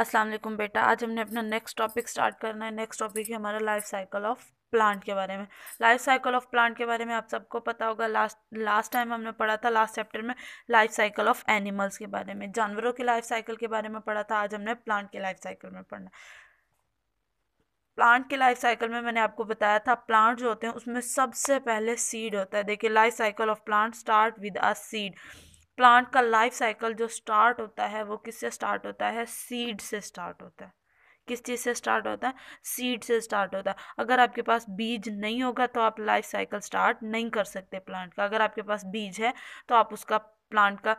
अस्सलाम वालेकुम बेटा आज हमने अपना नेक्स्ट टॉपिक स्टार्ट करना है नेक्स्ट टॉपिक है हमारा लाइफ साइकिल ऑफ प्लांट के बारे में लाइफ साइकिल ऑफ प्लांट के बारे में आप सबको पता होगा लास्ट लास्ट टाइम हमने पढ़ा था लास्ट चैप्टर में लाइफ साइकिल ऑफ एनिमल्स के बारे में जानवरों की लाइफ साइकिल के बारे में पढ़ा था आज हमने प्लांट के लाइफ साइकिल में पढ़ना प्लांट के लाइफ साइकिल में मैंने आपको बताया था प्लांट जो होते हैं उसमें सबसे पहले सीड होता है देखिए life cycle of plant start with a seed plant का लाइफ साइकिल जो स्टार्ट होता है वो किससे स्टार्ट होता है सीड से स्टार्ट होता है किस चीज़ से स्टार्ट होता है सीड से स्टार्ट होता है अगर आपके पास बीज नहीं होगा तो आप लाइफ साइकिल स्टार्ट नहीं कर सकते प्लांट का अगर आपके पास बीज है तो आप उसका प्लांट का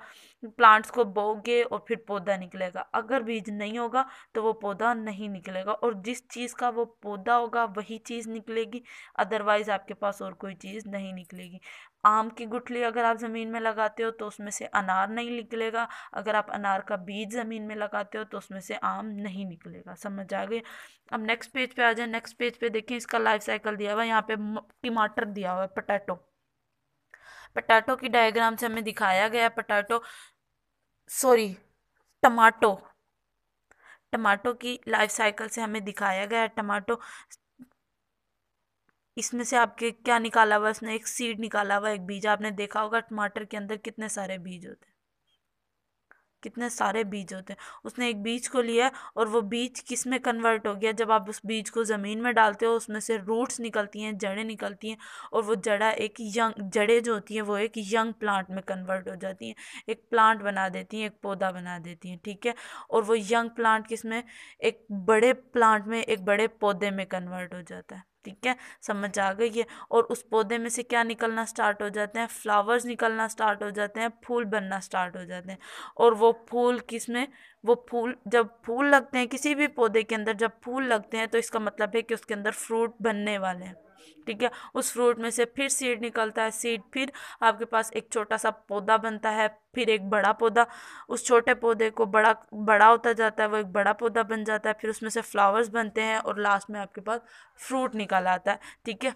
प्लांट्स को बोगे और फिर पौधा निकलेगा अगर बीज नहीं होगा तो वो पौधा नहीं निकलेगा और जिस चीज़ का वो पौधा होगा वही चीज़ निकलेगी अदरवाइज़ आपके पास और कोई चीज़ नहीं निकलेगी आम की गुठली अगर आप ज़मीन में लगाते हो तो उसमें से अनार नहीं निकलेगा अगर आप अनार का बीज ज़मीन में लगाते हो तो उसमें से आम नहीं निकलेगा समझ आ गए अब नेक्स्ट पेज पे आ जाए नेक्स्ट पेज पे देखें इसका लाइफ साइकिल दिया हुआ है यहाँ पे टमाटर दिया हुआ है पटेटो पटाटो की डायग्राम से हमें दिखाया गया पटाटो सॉरी टमाटो टमाटो की लाइफ साइकिल से हमें दिखाया गया टमाटो इसमें से आपके क्या निकाला हुआ इसने एक सीड निकाला हुआ एक बीज आपने देखा होगा टमाटर के अंदर कितने सारे बीज होते हैं कितने सारे बीज होते हैं उसने एक बीज को लिया और वो बीज किस में कन्वर्ट हो गया जब आप उस बीज को ज़मीन में डालते हो उसमें से रूट्स निकलती हैं जड़ें निकलती हैं और वो जड़ा एक यंग जड़ें जो होती हैं वो एक यंग प्लांट में कन्वर्ट हो जाती हैं एक प्लांट बना देती हैं एक पौधा बना देती हैं ठीक है और वो यंग प्लांट किस में एक बड़े प्लांट में एक बड़े पौधे में कन्वर्ट हो जाता है ठीक है समझ आ गई है और उस पौधे में से क्या निकलना स्टार्ट हो जाते हैं फ्लावर्स निकलना स्टार्ट हो जाते हैं फूल बनना स्टार्ट हो जाते हैं और वो फूल किस में वो फूल जब फूल लगते हैं किसी भी पौधे के अंदर जब फूल लगते हैं तो इसका मतलब है कि उसके अंदर फ्रूट बनने वाले हैं ठीक है उस फ्रूट में से फिर सीड निकलता है सीड फिर आपके पास एक छोटा सा पौधा बनता है फिर एक बड़ा पौधा उस छोटे पौधे को बड़ा बड़ा होता जाता है वो एक बड़ा पौधा बन जाता है फिर उसमें से फ्लावर्स बनते हैं और लास्ट में आपके पास फ्रूट निकल आता है ठीक है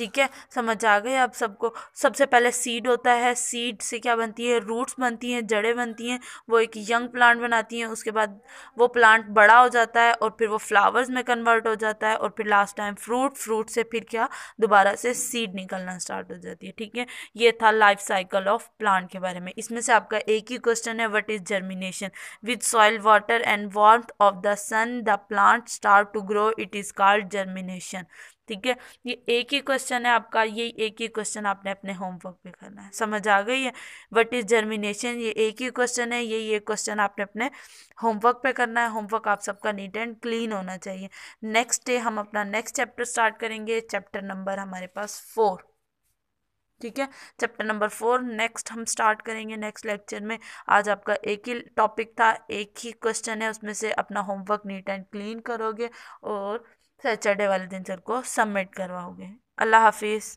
ठीक है समझ आ गए आप सबको सबसे पहले सीड होता है सीड से क्या बनती है रूट्स बनती हैं जड़ें बनती हैं वो एक यंग प्लांट बनाती हैं उसके बाद वो प्लांट बड़ा हो जाता है और फिर वो फ्लावर्स में कन्वर्ट हो जाता है और फिर लास्ट टाइम फ्रूट फ्रूट से फिर क्या दोबारा से सीड निकलना स्टार्ट हो जाती है ठीक है ये था लाइफ साइकिल ऑफ प्लांट के बारे में इसमें से आपका एक ही क्वेश्चन है what is germination with soil water and warm of the sun the plant start to grow it is called germination ठीक है ये एक ही क्वेश्चन है आपका ये एक ही क्वेश्चन आपने अपने होमवर्क पे करना है समझ आ गई है वट इज़ जर्मिनेशन ये एक ही क्वेश्चन है ये ये क्वेश्चन आपने अपने होमवर्क पे करना है होमवर्क आप सबका नीट एंड क्लीन होना चाहिए नेक्स्ट डे हम अपना नेक्स्ट चैप्टर स्टार्ट करेंगे चैप्टर नंबर हमारे पास फोर ठीक है चैप्टर नंबर फोर नेक्स्ट हम स्टार्ट करेंगे नेक्स्ट लेक्चर में आज आपका एक ही टॉपिक था एक ही क्वेश्चन है उसमें से अपना होमवर्क नीट एंड क्लीन करोगे और सैटरडे वाले दिन सर को सबमिट करवाओगे अल्लाह हाफिज़